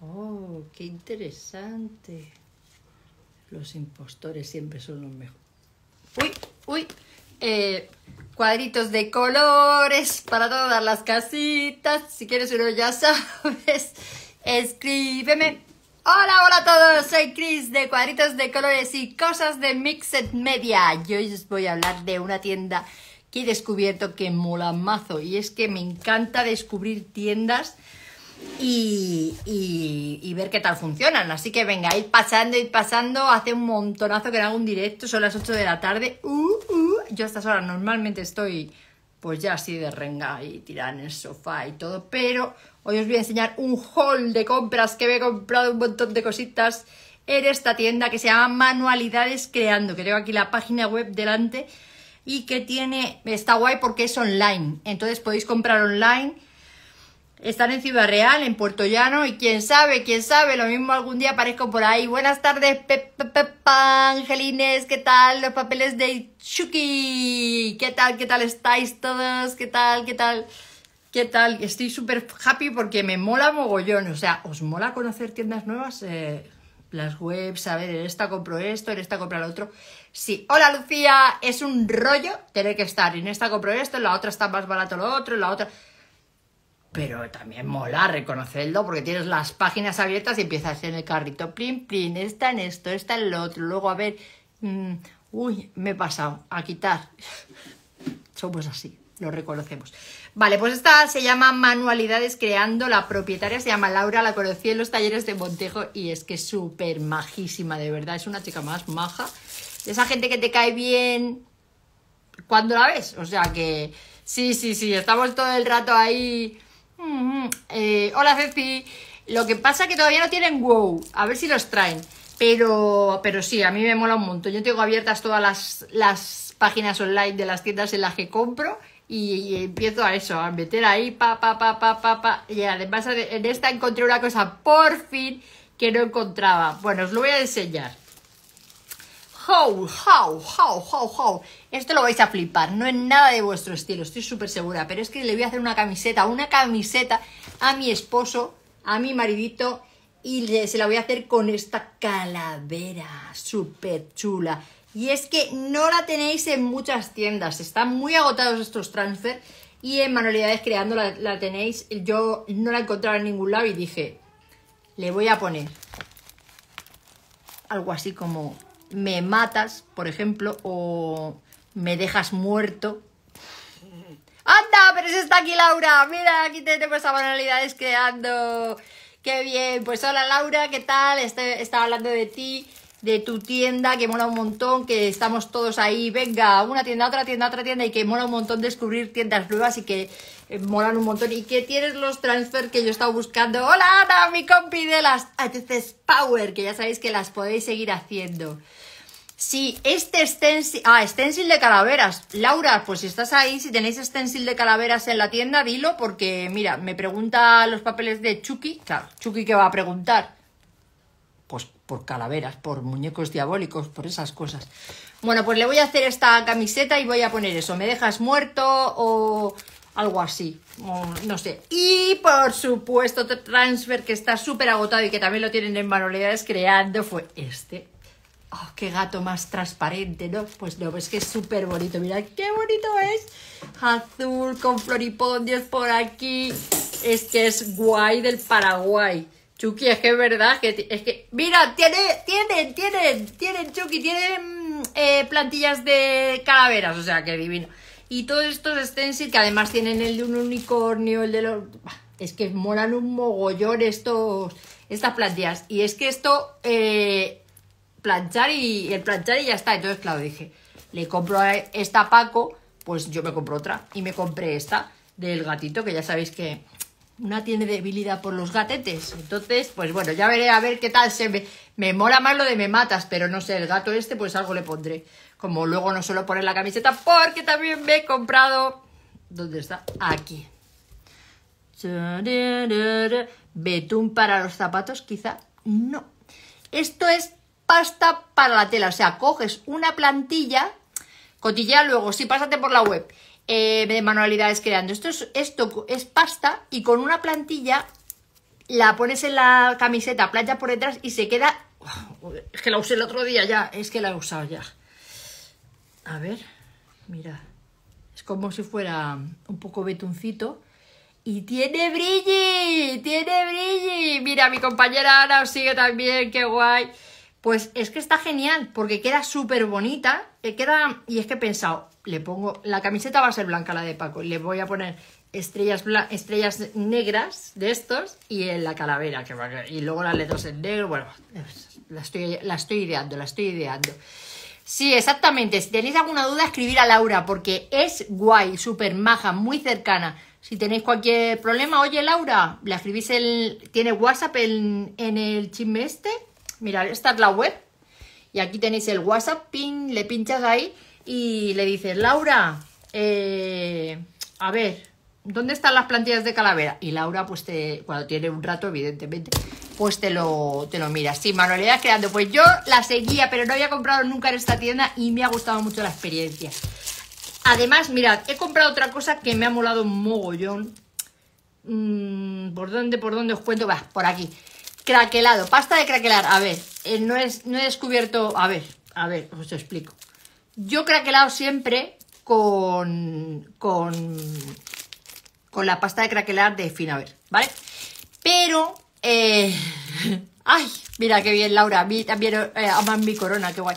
Oh, qué interesante. Los impostores siempre son los mejores. Uy, uy. Eh, cuadritos de colores para todas las casitas. Si quieres uno ya sabes. Escríbeme. Hola, hola a todos. Soy Chris de Cuadritos de Colores y Cosas de Mixed Media. Yo hoy os voy a hablar de una tienda que he descubierto que mola mazo. Y es que me encanta descubrir tiendas y, y, ver qué tal funcionan. Así que venga, ir pasando, ir pasando. Hace un montonazo que no hago un directo, son las 8 de la tarde. Uh, uh. Yo a estas horas normalmente estoy pues ya así de renga y tirada en el sofá y todo, pero hoy os voy a enseñar un haul de compras que me he comprado un montón de cositas en esta tienda que se llama Manualidades Creando, que tengo aquí la página web delante y que tiene, está guay porque es online, entonces podéis comprar online están en Ciudad Real, en Puerto Llano, y quién sabe, quién sabe, lo mismo algún día aparezco por ahí. Buenas tardes, Pepe Angelines, ¿qué tal? Los papeles de Chucky, ¿qué tal, qué tal estáis todos? ¿Qué tal, qué tal? ¿Qué tal? Estoy súper happy porque me mola mogollón. O sea, ¿os mola conocer tiendas nuevas? Eh, las webs, a ver, en esta compro esto, en esta compro lo otro. Sí, hola Lucía, es un rollo tener que estar en esta compro esto, en la otra está más barato lo otro, en la otra... Pero también mola reconocerlo porque tienes las páginas abiertas y empiezas en el carrito, plin, plin, está en esto, está en lo otro. Luego, a ver, mm, uy, me he pasado, a quitar. Somos pues, así, lo reconocemos. Vale, pues esta se llama Manualidades Creando. La propietaria se llama Laura, la conocí en los talleres de Montejo y es que es súper majísima, de verdad. Es una chica más maja. esa gente que te cae bien cuando la ves. O sea que sí, sí, sí, estamos todo el rato ahí Mm, eh, hola Ceci, lo que pasa es que todavía no tienen wow, a ver si los traen. Pero, pero sí, a mí me mola un montón. Yo tengo abiertas todas las, páginas online de las tiendas en las que compro y, empiezo a eso, a meter ahí, pa, pa, pa, pa, pa, pa. Y además en esta encontré una cosa por fin que no encontraba. Bueno, os lo voy a enseñar. How, how, how, how, how. Esto lo vais a flipar, no es nada de vuestro estilo, estoy súper segura. Pero es que le voy a hacer una camiseta, una camiseta a mi esposo, a mi maridito, y se la voy a hacer con esta calavera, súper chula. Y es que no la tenéis en muchas tiendas, están muy agotados estos transfer y en manualidades creando la, la tenéis. Yo no la encontraba en ningún lado y dije, le voy a poner algo así como me matas, por ejemplo, o me dejas muerto. ¡Anda! Pero si está aquí Laura. Mira, aquí tenemos a manualidades creando. ¡Qué bien! Pues hola Laura, ¿qué tal? Este, estaba hablando de ti de tu tienda que mola un montón, que estamos todos ahí, venga, una tienda, otra tienda, otra tienda y que mola un montón descubrir tiendas nuevas y que eh, molan un montón y que tienes los transfer que yo he estado buscando. Hola Ana, mi compi de las Power, que ya sabéis que las podéis seguir haciendo. si este stencil, ah, stencil de calaveras. Laura, pues si estás ahí, si tenéis stencil de calaveras en la tienda, dilo porque mira, me pregunta los papeles de Chucky, claro, Chucky que va a preguntar pues por calaveras, por muñecos diabólicos, por esas cosas. Bueno, pues le voy a hacer esta camiseta y voy a poner eso, me dejas muerto o algo así, no sé. Y por supuesto, transfer que está súper agotado y que también lo tienen en manualidades creando fue este. Oh, qué gato más transparente, ¿no? Pues no, es pues que es súper bonito. mira qué bonito es. Azul con floripondios por aquí. Es que es guay del Paraguay. Chucky, es que es verdad, que es que. Mira, tiene, tienen, tienen, tienen, Chucky, tienen mm, eh, plantillas de calaveras, o sea, que divino. Y todos estos stencils que además tienen el de un unicornio, el de los. Es que molan un mogollón estos, estas plantillas. Y es que esto, eh, planchar y, el planchar y ya está. Entonces, claro, dije, le compro esta Paco, pues yo me compro otra. Y me compré esta del gatito, que ya sabéis que una tiene debilidad por los gatetes. Entonces, pues bueno, ya veré a ver qué tal se me... Me mola más lo de me matas, pero no sé, el gato este pues algo le pondré. Como luego no suelo poner la camiseta porque también me he comprado... ¿Dónde está? Aquí. Betún para los zapatos, quizá no. Esto es pasta para la tela, o sea, coges una plantilla, cotilla luego, sí, pásate por la web eh, de manualidades creando. Esto es, esto es pasta y con una plantilla la pones en la camiseta, playa por detrás y se queda... es que la usé el otro día ya, es que la he usado ya. A ver, mira, es como si fuera un poco betuncito. Y tiene brilli, tiene brilli. Mira, mi compañera Ana os sigue también, qué guay. Pues es que está genial, porque queda súper bonita. Eh, queda... Y es que he pensado, le pongo. La camiseta va a ser blanca, la de Paco, y le voy a poner estrellas, estrellas negras de estos y en la calavera. Que va... Y luego las letras en negro. Bueno, la estoy, ideando, la estoy ideando. Sí, exactamente. Si tenéis alguna duda, escribir a Laura, porque es guay, súper maja, muy cercana. Si tenéis cualquier problema, oye Laura, la escribís el. ¿Tiene WhatsApp en, en el chisme este? Mirad, esta es la web y aquí tenéis el WhatsApp, pin, le pinchas ahí y le dices, Laura, eh, a ver, ¿dónde están las plantillas de calavera? Y Laura, pues te, cuando tiene un rato, evidentemente, pues te lo, te lo miras. Sí, manualidad creando. Pues yo la seguía, pero no había comprado nunca en esta tienda y me ha gustado mucho la experiencia. Además, mirad, he comprado otra cosa que me ha molado un mogollón. Mm, ¿Por dónde? ¿Por dónde os cuento? Va, por aquí. Craquelado, pasta de craquelar. A ver, eh, no, es, he descubierto. A ver, a ver, os pues explico. Yo craquelado siempre con, con, con la pasta de craquelar de Finaver, ¿vale? Pero. Eh, ¡Ay! Mira qué bien, Laura. A mí también eh, aman mi corona, qué guay.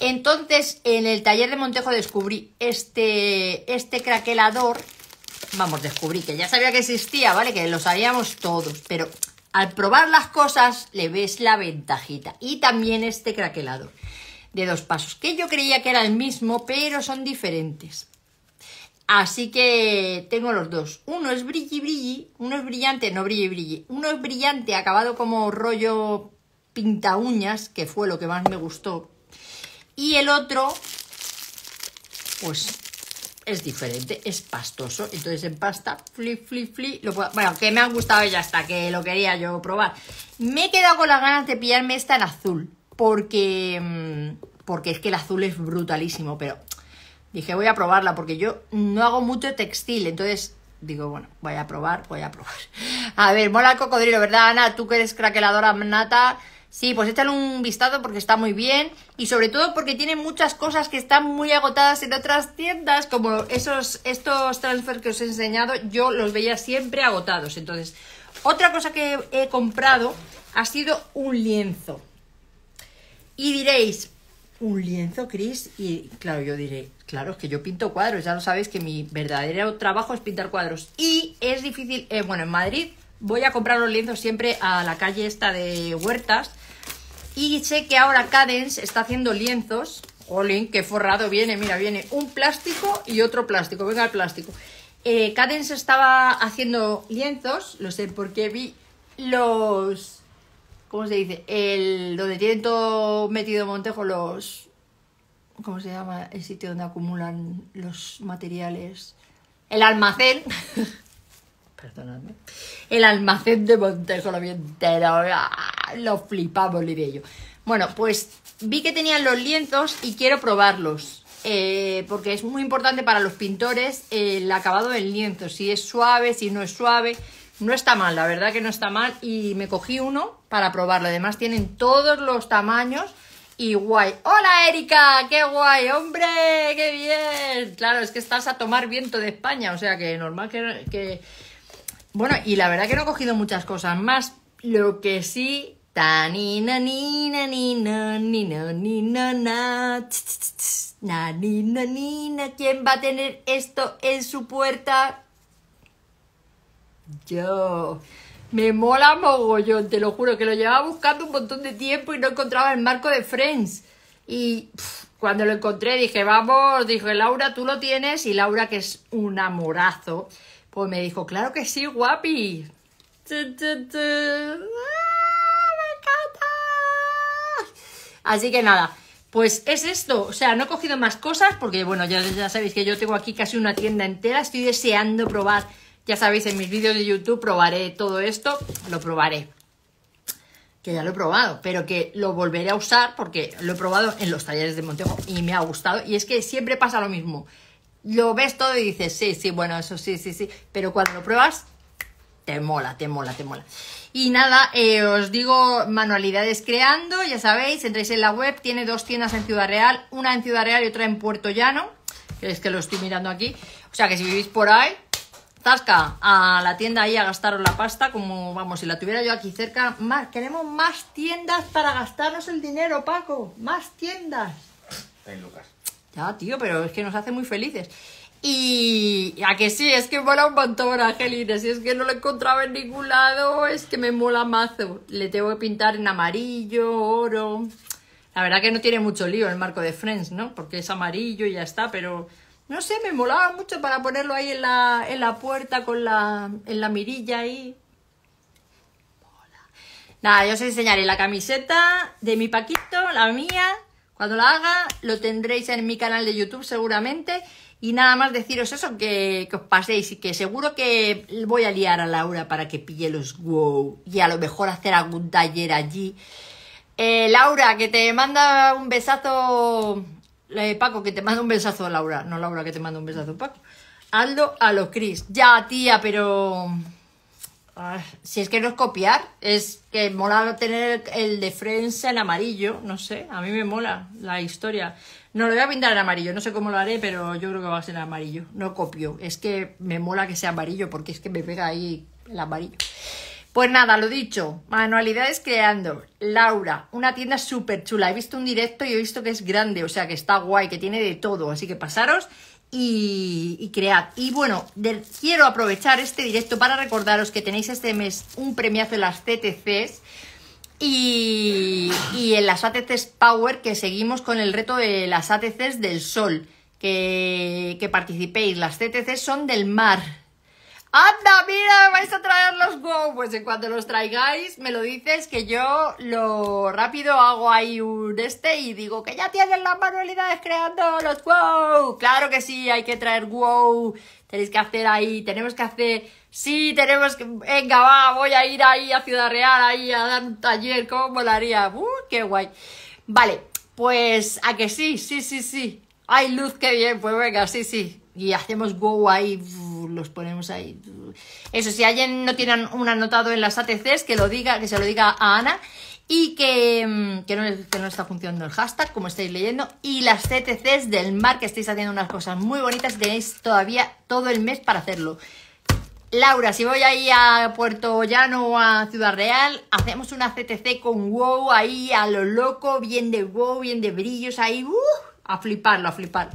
Entonces, en el taller de Montejo descubrí este, este craquelador. Vamos, descubrí que ya sabía que existía, ¿vale? Que lo sabíamos todos, pero al probar las cosas le ves la ventajita. Y también este craquelado de dos pasos, que yo creía que era el mismo, pero son diferentes. Así que tengo los dos. Uno es brilli brilli, uno es brillante, no brilli brilli. Uno es brillante acabado como rollo pinta uñas, que fue lo que más me gustó. Y el otro, pues es diferente, es pastoso. Entonces en pasta, flip, flip, flip. Lo Bueno, que me ha gustado ya hasta que lo quería yo probar. Me he quedado con las ganas de pillarme esta en azul, porque, mm, porque es que el azul es brutalísimo, pero dije voy a probarla porque yo no hago mucho textil, entonces digo, bueno, voy a probar, voy a probar. A ver, mola el cocodrilo, ¿verdad, Ana? Tú que eres craqueladora nata Sí, pues échale un vistazo porque está muy bien y sobre todo porque tiene muchas cosas que están muy agotadas en otras tiendas, como esos estos transfers que os he enseñado, yo los veía siempre agotados. Entonces, otra cosa que he comprado ha sido un lienzo. Y diréis, ¿un lienzo, Cris? Y claro, yo diré, claro, es que yo pinto cuadros, ya lo sabéis que mi verdadero trabajo es pintar cuadros y es difícil, eh, bueno, en Madrid voy a comprar los lienzos siempre a la calle esta de huertas. Y sé que ahora Cadence está haciendo lienzos. Jolín, que forrado viene. Mira, viene un plástico y otro plástico. Venga el plástico. Eh, Cadence estaba haciendo lienzos. Lo sé porque vi los... ¿Cómo se dice? El, donde tienen todo metido Montejo los... ¿Cómo se llama? El sitio donde acumulan los materiales. El almacén. el almacén de vi entero, ah, lo flipamos, yo Bueno, pues vi que tenían los lienzos y quiero probarlos. Eh, porque es muy importante para los pintores el acabado del lienzo, si es suave, si no es suave. No está mal, la verdad que no está mal. Y me cogí uno para probarlo. Además, tienen todos los tamaños y guay. ¡Hola, Erika! ¡Qué guay, hombre! ¡Qué bien! Claro, es que estás a tomar viento de España, o sea que normal que, que bueno, y la verdad que no he cogido muchas cosas más. Lo que sí. Tanina, ¿Quién va a tener esto en su puerta? Yo. Me mola mogollón, te lo juro, que lo llevaba buscando un montón de tiempo y no encontraba el marco de Friends. Y cuando lo encontré dije, vamos, dije, Laura, tú lo tienes. Y Laura, que es un amorazo, pues me dijo, claro que sí, guapi. ¡Tun, ¡Ah, me encanta! Así que nada, pues es esto. O sea, no he cogido más cosas porque, bueno, ya, ya sabéis que yo tengo aquí casi una tienda entera. Estoy deseando probar, ya sabéis, en mis vídeos de YouTube probaré todo esto. Lo probaré. Que ya lo he probado, pero que lo volveré a usar porque lo he probado en los talleres de Montejo y me ha gustado. Y es que siempre pasa lo mismo lo ves todo y dices, sí, sí, bueno, eso sí, sí, sí, pero cuando lo pruebas, te mola, te mola, te mola. Y nada, eh, os digo manualidades creando, ya sabéis, entréis en la web, tiene dos tiendas en Ciudad Real, una en Ciudad Real y otra en Puerto Llano, que es que lo estoy mirando aquí. O sea que si vivís por ahí, tasca a la tienda ahí a gastaros la pasta, como vamos, si la tuviera yo aquí cerca, queremos más tiendas para gastarnos el dinero, Paco, más tiendas. en Lucas. Ya, tío, pero es que nos hace muy felices. Y a que sí, es que mola un montón, Angelina. Si es que no lo encontraba en ningún lado, es que me mola mazo. Le tengo que pintar en amarillo, oro. La verdad que no tiene mucho lío el marco de Friends, ¿no? Porque es amarillo y ya está, pero no sé, me molaba mucho para ponerlo ahí en la, en la puerta con la, en la mirilla ahí. Mola. Nada, yo os enseñaré la camiseta de mi Paquito, la mía, cuando la haga, lo tendréis en mi canal de YouTube seguramente. Y nada más deciros eso, que, os paséis y que seguro que voy a liar a Laura para que pille los wow y a lo mejor hacer algún taller allí. Eh, Laura, que te manda un besazo. Eh, Paco, que te manda un besazo, a Laura. No, Laura, que te manda un besazo, Paco. Aldo a los Cris. Ya, tía, pero si es que no es copiar, es que mola tener el de Friends en amarillo, no sé, a mí me mola la historia. No, lo voy a pintar en amarillo, no sé cómo lo haré, pero yo creo que va a ser amarillo, no copio, es que me mola que sea amarillo porque es que me pega ahí el amarillo. Pues nada, lo dicho, manualidades creando. Laura, una tienda súper chula. He visto un directo y he visto que es grande, o sea que está guay, que tiene de todo. Así que pasaros y, cread. Y bueno, quiero aprovechar este directo para recordaros que tenéis este mes un premiazo en las CTCs. Y, en las ATCs Power, que seguimos con el reto de las ATCs del sol, que, que participéis. Las CTCs son del mar, anda, mira, vais a traer los wow, Pues en cuanto los traigáis, me lo dices que yo lo rápido hago ahí un este y digo que ya tienen las manualidades creando los wow. Claro que sí, hay que traer wow. Tenéis que hacer ahí, tenemos que hacer, sí, tenemos que, venga, va, voy a ir ahí a Ciudad Real, ahí a dar un taller, ¿cómo molaría? Uh, qué guay. Vale, pues a que sí, sí, sí, sí. Ay, luz, qué bien, pues venga, sí, sí. Y hacemos wow ahí, los ponemos ahí. Eso, si alguien no tiene un anotado en las ATCs, que lo diga, que se lo diga a Ana y que, mm, no, que, no, está funcionando el hashtag, como estáis leyendo, y las CTCs del mar, que estáis haciendo unas cosas muy bonitas tenéis todavía todo el mes para hacerlo. Laura, si voy ahí a Puerto Llano o a Ciudad Real, hacemos una CTC con wow ahí a lo loco, bien de wow, bien de brillos ahí, uh a fliparlo, a flipar.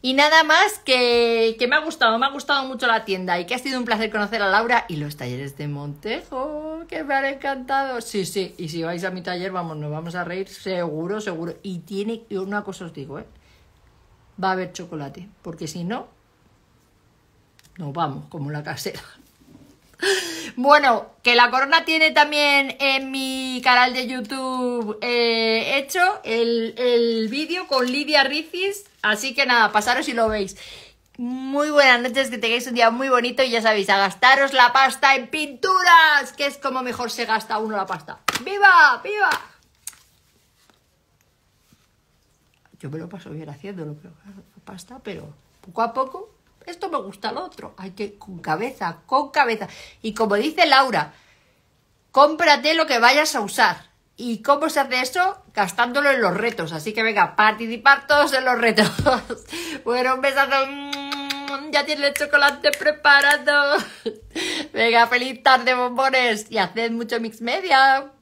Y nada más que, que, me ha gustado, me ha gustado mucho la tienda y que ha sido un placer conocer a Laura y los talleres de Montejo, que me han encantado. Sí, sí, y si vais a mi taller, vamos, nos vamos a reír, seguro, seguro. Y tiene, una cosa os digo, ¿eh? va a haber chocolate, porque si no, nos vamos como la casera. Bueno, que la corona tiene también en mi canal de YouTube eh, hecho el, vídeo con Lidia Ricis. Así que nada, pasaros y lo veis. Muy buenas noches, que tengáis un día muy bonito y ya sabéis, a gastaros la pasta en pinturas, que es como mejor se gasta uno la pasta. ¡Viva! ¡Viva! Yo me lo paso bien haciéndolo, pero pasta, pero poco a poco esto me gusta lo otro. Hay que con cabeza, con cabeza. Y como dice Laura, cómprate lo que vayas a usar. ¿Y cómo se hace eso? Gastándolo en los retos. Así que venga, participar todos en los retos. bueno, un Ya tiene el chocolate preparado. Venga, feliz tarde, bombones. Y haced mucho mix media.